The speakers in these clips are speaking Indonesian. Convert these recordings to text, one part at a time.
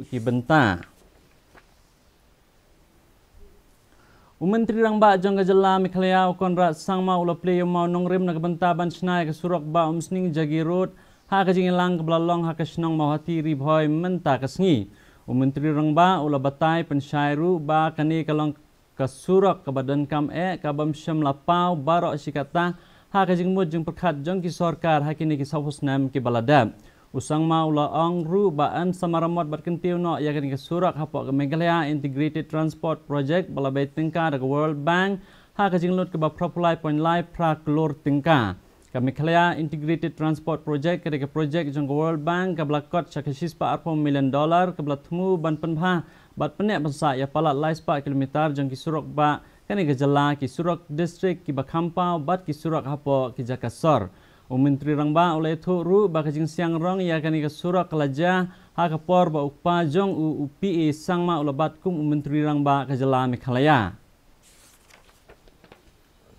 kibenta O rang ba jang ga jalla mi khlaya kon ra sang ma ula play ma nong rem na gabanta ban shnai ka surak ba um sning jagi rot ha ka jing lang ka blalong ha ka shnang ma hati ri bhoi menta ka sngi o rang ba ula batai pensyairu ba kani kalong ka surak ka badan kam e ka bam sham la pau baro sikata ha ka jing mo jing perkhat jang ki sarkar ha kini ki sabhus nam ki baladab usang mau laong ru baan samaramot berkentiu no yakin ke surak hapo ke Meghalaya Integrated Transport Project balabai tingka daga World Bank ha ke jinglut ke ba propulai point live praklor lor tingka ke Meghalaya Integrated Transport Project ke project jong World Bank ke blakot sakasispa arpo million dollar ke blatmu ban penha bat penek bensa ya palat lai kilometer jong ki surak ba kani ke jela ki surak district ki kampau bat ki surak hapo ki jakasor menteri rang ba oleh thu ru ba siang rong ya kani ka sura kalaja ha ka por ba ukpa jong u upi e sang ma ulabat kum menteri rang ba ka jala me ya.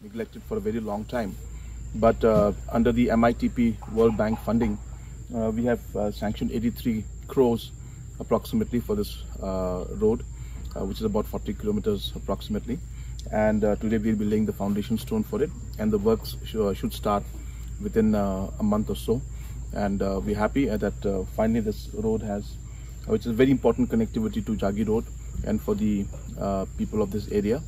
neglected for a very long time but uh, under the MITP World Bank funding uh, we have uh, sanctioned 83 crores approximately for this uh, road uh, which is about 40 kilometers approximately and uh, today we'll be laying the foundation stone for it and the works sh uh, should start within uh, a month or so. And uh, we're happy uh, that finally this road has, which is very important connectivity to Jagi Road and for the people of this area.